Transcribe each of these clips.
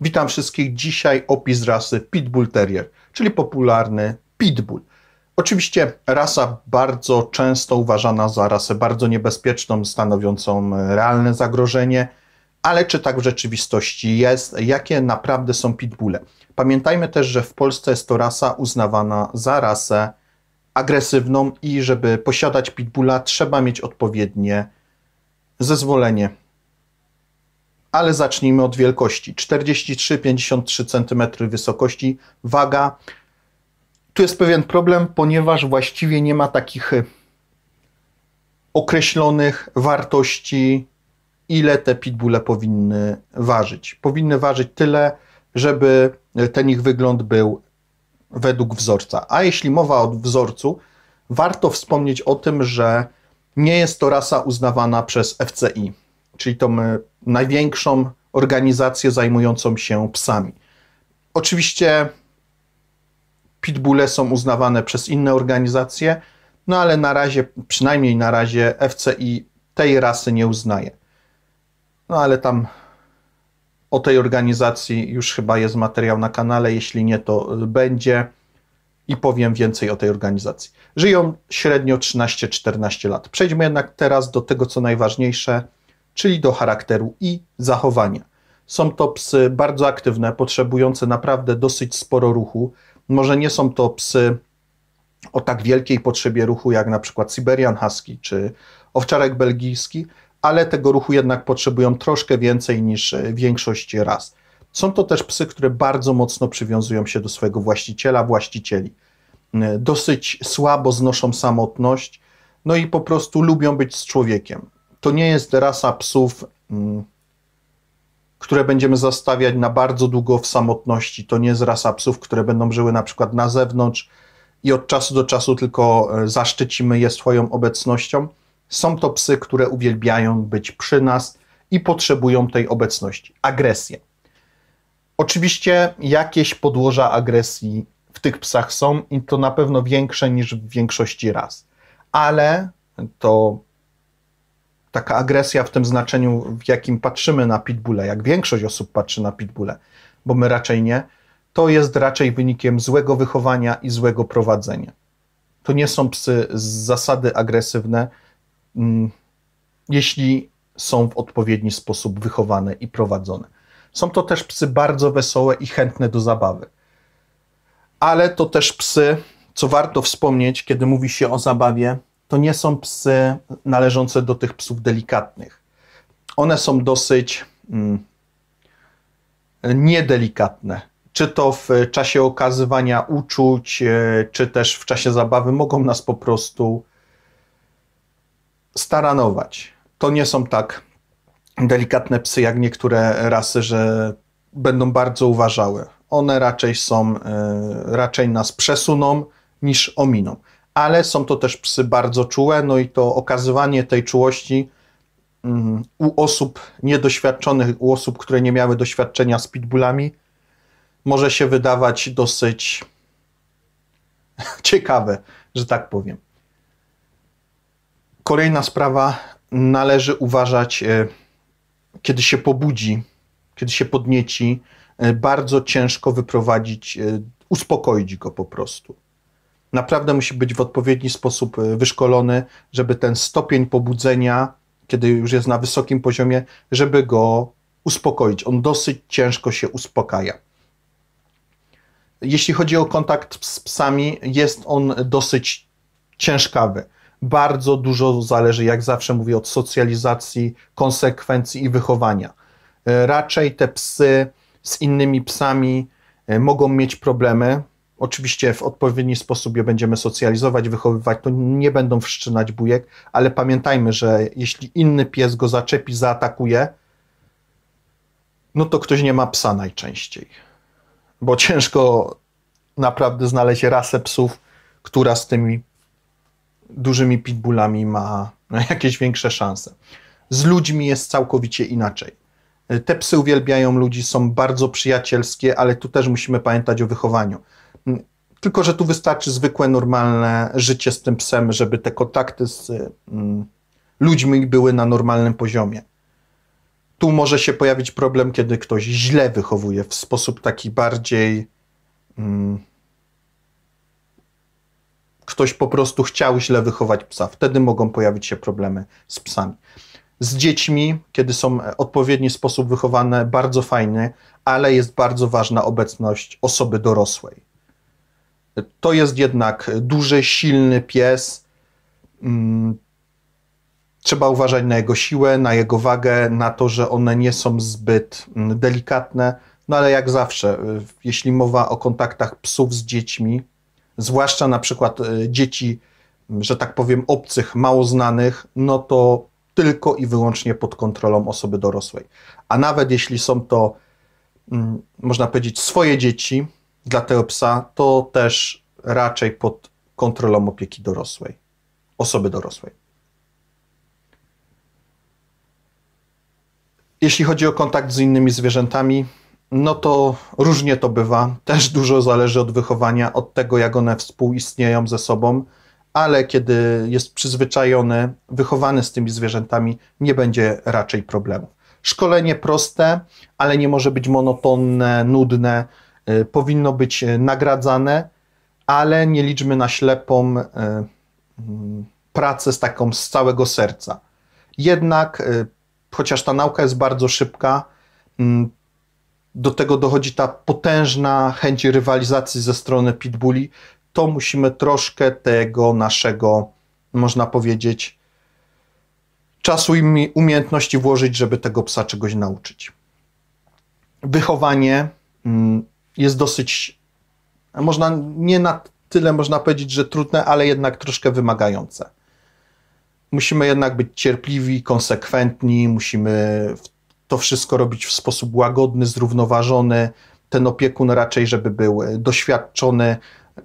Witam wszystkich. Dzisiaj opis rasy Pitbull Terrier, czyli popularny Pitbull. Oczywiście rasa bardzo często uważana za rasę bardzo niebezpieczną, stanowiącą realne zagrożenie, ale czy tak w rzeczywistości jest? Jakie naprawdę są pitbulle? Pamiętajmy też, że w Polsce jest to rasa uznawana za rasę agresywną i żeby posiadać pitbulla trzeba mieć odpowiednie zezwolenie ale zacznijmy od wielkości. 43-53 cm wysokości, waga. Tu jest pewien problem, ponieważ właściwie nie ma takich y, określonych wartości, ile te pitbulle powinny ważyć. Powinny ważyć tyle, żeby y, ten ich wygląd był według wzorca. A jeśli mowa o wzorcu, warto wspomnieć o tym, że nie jest to rasa uznawana przez FCI czyli tą e, największą organizację zajmującą się psami. Oczywiście pitbulle są uznawane przez inne organizacje, no ale na razie, przynajmniej na razie FCI tej rasy nie uznaje. No ale tam o tej organizacji już chyba jest materiał na kanale, jeśli nie to e, będzie i powiem więcej o tej organizacji. Żyją średnio 13-14 lat. Przejdźmy jednak teraz do tego, co najważniejsze, czyli do charakteru i zachowania. Są to psy bardzo aktywne, potrzebujące naprawdę dosyć sporo ruchu. Może nie są to psy o tak wielkiej potrzebie ruchu jak na przykład Siberian Husky czy owczarek belgijski, ale tego ruchu jednak potrzebują troszkę więcej niż e, większość raz. Są to też psy, które bardzo mocno przywiązują się do swojego właściciela, właścicieli. E, dosyć słabo znoszą samotność, no i po prostu lubią być z człowiekiem to nie jest rasa psów, mm, które będziemy zostawiać na bardzo długo w samotności. To nie jest rasa psów, które będą żyły na przykład na zewnątrz i od czasu do czasu tylko e, zaszczycimy je swoją obecnością. Są to psy, które uwielbiają być przy nas i potrzebują tej obecności. Agresję. Oczywiście jakieś podłoża agresji w tych psach są i to na pewno większe niż w większości ras, ale to taka agresja w tym znaczeniu, w jakim patrzymy na pitbulla, jak większość osób patrzy na pitbulla, bo my raczej nie, to jest raczej wynikiem złego wychowania i złego prowadzenia. To nie są psy z zasady agresywne, mm, jeśli są w odpowiedni sposób wychowane i prowadzone. Są to też psy bardzo wesołe i chętne do zabawy. Ale to też psy, co warto wspomnieć, kiedy mówi się o zabawie, to nie są psy należące do tych psów delikatnych. One są dosyć mm, niedelikatne. Czy to w czasie okazywania uczuć, e, czy też w czasie zabawy, mogą nas po prostu staranować. To nie są tak delikatne psy jak niektóre rasy, że będą bardzo uważały. One raczej są, e, raczej nas przesuną niż ominą ale są to też psy bardzo czułe, no i to okazywanie tej czułości mm, u osób niedoświadczonych, u osób, które nie miały doświadczenia z pitbullami, może się wydawać dosyć ciekawe, że tak powiem. Kolejna sprawa, należy uważać, e, kiedy się pobudzi, kiedy się podnieci, e, bardzo ciężko wyprowadzić, e, uspokoić go po prostu naprawdę musi być w odpowiedni sposób y, wyszkolony, żeby ten stopień pobudzenia, kiedy już jest na wysokim poziomie, żeby go uspokoić. On dosyć ciężko się uspokaja. Jeśli chodzi o kontakt z psami, jest on dosyć ciężkawy. Bardzo dużo zależy, jak zawsze mówię, od socjalizacji, konsekwencji i wychowania. Y, raczej te psy z innymi psami y, mogą mieć problemy, Oczywiście w odpowiedni sposób je będziemy socjalizować, wychowywać, to nie będą wszczynać bujek, ale pamiętajmy, że jeśli inny pies go zaczepi, zaatakuje, no to ktoś nie ma psa najczęściej. Bo ciężko naprawdę znaleźć rasę psów, która z tymi dużymi pitbullami ma no, jakieś większe szanse. Z ludźmi jest całkowicie inaczej. Te psy uwielbiają ludzi, są bardzo przyjacielskie, ale tu też musimy pamiętać o wychowaniu. Mm, tylko, że tu wystarczy zwykłe, normalne życie z tym psem, żeby te kontakty z mm, ludźmi były na normalnym poziomie. Tu może się pojawić problem, kiedy ktoś źle wychowuje w sposób taki bardziej. Mm, ktoś po prostu chciał źle wychować psa. Wtedy mogą pojawić się problemy z psami z dziećmi, kiedy są w odpowiedni sposób wychowane, bardzo fajny, ale jest bardzo ważna obecność osoby dorosłej. To jest jednak duży, silny pies. Mm, trzeba uważać na jego siłę, na jego wagę, na to, że one nie są zbyt mm, delikatne. No ale jak zawsze, y, jeśli mowa o kontaktach psów z dziećmi, zwłaszcza na przykład y, dzieci, że tak powiem, obcych, mało znanych, no to tylko i wyłącznie pod kontrolą osoby dorosłej. A nawet jeśli są to, mm, można powiedzieć, swoje dzieci dla tego psa, to też raczej pod kontrolą opieki dorosłej, osoby dorosłej. Jeśli chodzi o kontakt z innymi zwierzętami, no to różnie to bywa. Też dużo zależy od wychowania, od tego, jak one współistnieją ze sobą ale kiedy jest przyzwyczajony, wychowany z tymi zwierzętami, nie będzie raczej problemu. Szkolenie proste, ale nie może być monotonne, nudne, y, powinno być y, nagradzane, ale nie liczmy na ślepą y, mm, pracę z taką z całego serca. Jednak, chociaż ta nauka jest bardzo szybka, mm, do tego dochodzi ta potężna chęć rywalizacji ze strony Pitbulli, to musimy troszkę tego naszego, można powiedzieć, czasu i umiejętności włożyć, żeby tego psa czegoś nauczyć. Wychowanie mm, jest dosyć, można nie na tyle można powiedzieć, że trudne, ale jednak troszkę wymagające. Musimy jednak być cierpliwi, konsekwentni, musimy to wszystko robić w sposób łagodny, zrównoważony. Ten opiekun raczej, żeby był e, doświadczony,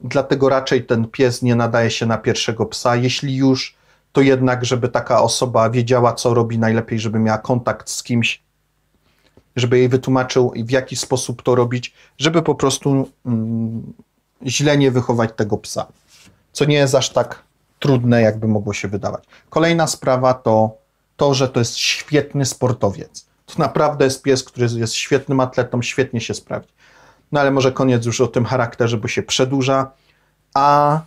dlatego raczej ten pies nie nadaje się na pierwszego psa. Jeśli już, to jednak, żeby taka osoba wiedziała, co robi, najlepiej, żeby miała kontakt z kimś, żeby jej wytłumaczył, w jaki sposób to robić, żeby po prostu mm, źle nie wychować tego psa. Co nie jest aż tak trudne, jakby mogło się wydawać. Kolejna sprawa to to, że to jest świetny sportowiec. To naprawdę jest pies, który jest świetnym atletą, świetnie się sprawdzi. No ale może koniec już o tym charakterze, bo się przedłuża. A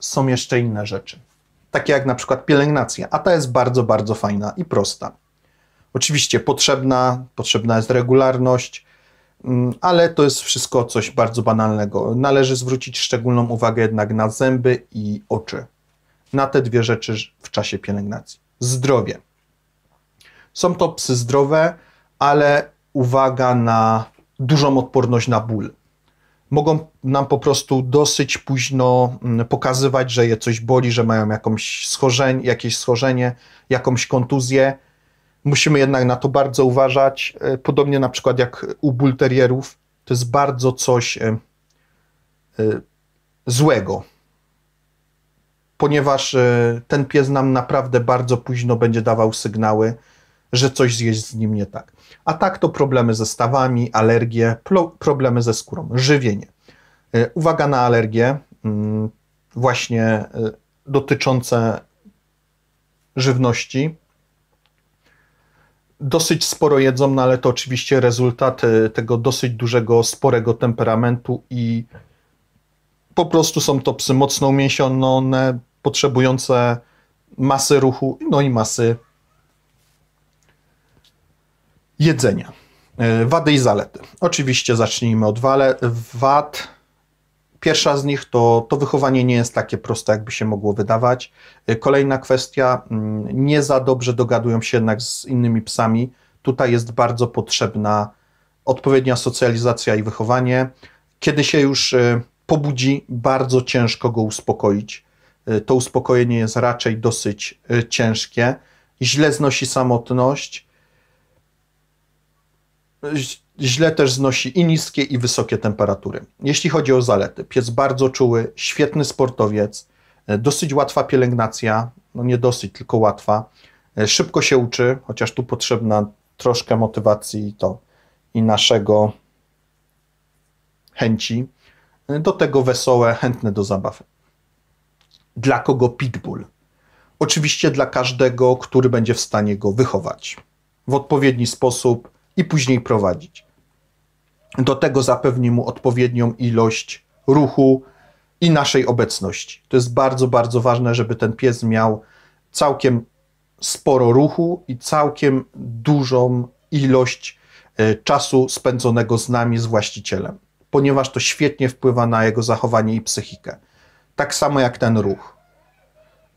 są jeszcze inne rzeczy. Takie jak na przykład pielęgnacja, a ta jest bardzo, bardzo fajna i prosta. Oczywiście potrzebna, potrzebna jest regularność, mm, ale to jest wszystko coś bardzo banalnego. Należy zwrócić szczególną uwagę jednak na zęby i oczy. Na te dwie rzeczy w czasie pielęgnacji. Zdrowie. Są to psy zdrowe, ale uwaga na dużą odporność na ból. Mogą nam po prostu dosyć późno mm, pokazywać, że je coś boli, że mają jakąś schorzeń, jakieś schorzenie, jakąś kontuzję. Musimy jednak na to bardzo uważać. E, podobnie na przykład jak u bulterierów, to jest bardzo coś e, e, złego, ponieważ ten pies nam naprawdę bardzo późno będzie dawał sygnały, że coś jest z nim nie tak. A tak to problemy ze stawami, alergie, problemy ze skórą, żywienie. E, uwaga na alergie, mm, właśnie e, dotyczące żywności. Dosyć sporo jedzą, no ale to oczywiście rezultat e, tego dosyć dużego, sporego temperamentu i po prostu są to psy mocno umięsione, potrzebujące masy ruchu, no i masy Jedzenia. E, wady i zalety. Oczywiście zacznijmy od wale, wad. Pierwsza z nich to, to wychowanie nie jest takie proste, jakby się mogło wydawać. E, kolejna kwestia, mm, nie za dobrze dogadują się jednak z innymi psami. Tutaj jest bardzo potrzebna odpowiednia socjalizacja i wychowanie. Kiedy się już e, pobudzi, bardzo ciężko go uspokoić. To uspokojenie jest raczej dosyć ciężkie. Źle znosi samotność źle też znosi i niskie, i wysokie temperatury. Jeśli chodzi o zalety, pies bardzo czuły, świetny sportowiec, e, dosyć łatwa pielęgnacja, no nie dosyć, tylko łatwa. E, szybko się uczy, chociaż tu potrzebna troszkę motywacji i to i naszego chęci. E, do tego wesołe, chętne do zabawy. Dla kogo pitbull? Oczywiście dla każdego, który będzie w stanie go wychować w odpowiedni sposób, i później prowadzić. Do tego zapewni mu odpowiednią ilość ruchu i naszej obecności. To jest bardzo, bardzo ważne, żeby ten pies miał całkiem sporo ruchu i całkiem dużą ilość e, czasu spędzonego z nami, z właścicielem, ponieważ to świetnie wpływa na jego zachowanie i psychikę. Tak samo jak ten ruch.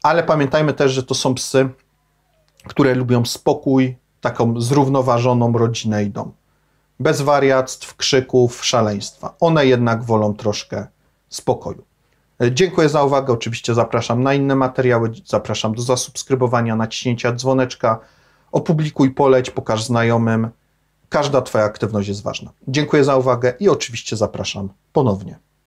Ale pamiętajmy też, że to są psy, które lubią spokój, taką zrównoważoną rodzinę i dom. Bez wariactw, krzyków, szaleństwa. One jednak wolą troszkę spokoju. E, dziękuję za uwagę. Oczywiście zapraszam na inne materiały. Zapraszam do zasubskrybowania, naciśnięcia dzwoneczka. Opublikuj, poleć, pokaż znajomym. Każda Twoja aktywność jest ważna. Dziękuję za uwagę i oczywiście zapraszam ponownie.